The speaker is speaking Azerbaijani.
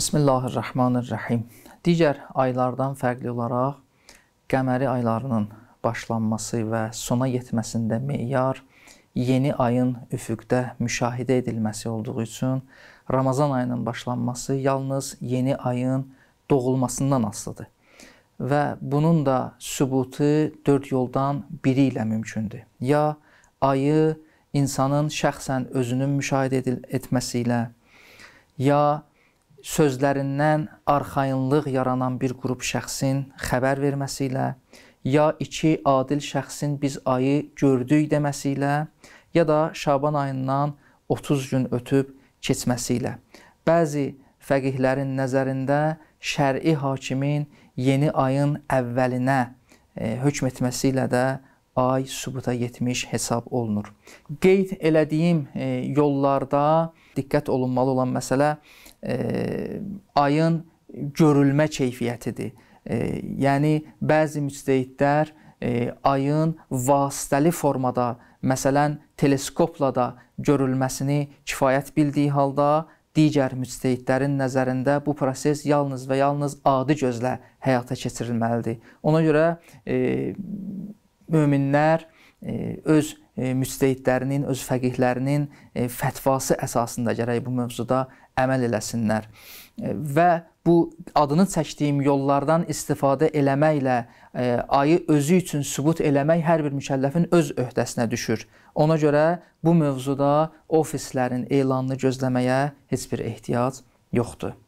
Bismillahir-Rəhmanir-Rəhim. Digər aylardan fərqli olaraq qəməri aylarının başlanması və sona yetməsində meyar yeni ayın üfüqdə müşahidə edilməsi olduğu üçün Ramazan ayının başlanması yalnız yeni ayın doğulmasından asılıdır. Və bunun da sübutu 4 yoldan biri ilə mümkündür. Ya ayı insanın şəxsən özünün müşahidə etməsi ilə, ya sözlərindən arxayınlıq yaranan bir qrup şəxsin xəbər verməsi ilə, ya iki adil şəxsin biz ayı gördük deməsi ilə, ya da Şaban ayından 30 gün ötüb keçməsi ilə. Bəzi fəqihlərin nəzərində şəri hakimin yeni ayın əvvəlinə e, hökm etməsi ilə də ay sübuta yetmiş hesab olunur. Qeyd elədiyim e, yollarda diqqət olunmalı olan məsələ e, ayın görülmə keyfiyyətidir. E, yəni bəzi müstəhidlər e, ayın vasitəli formada, məsələn, teleskopla da görülməsini kifayət bildiyi halda digər müstəhidlərin nəzərində bu proses yalnız və yalnız adi gözlə həyata keçirilməlidir. Ona görə e, möminlər e, öz e, müstəhidlərinin, öz fəqihlərinin e, fətvası əsasında gərək bu mövzuda əməl eləsinlər. Və bu adını çəkdiyim yollardan istifadə eləməklə ayı özü üçün sübut eləmək hər bir mükəlləfin öz öhdəsinə düşür. Ona görə bu mövzuda ofislərin elanını gözləməyə heç bir ehtiyac yoxdur.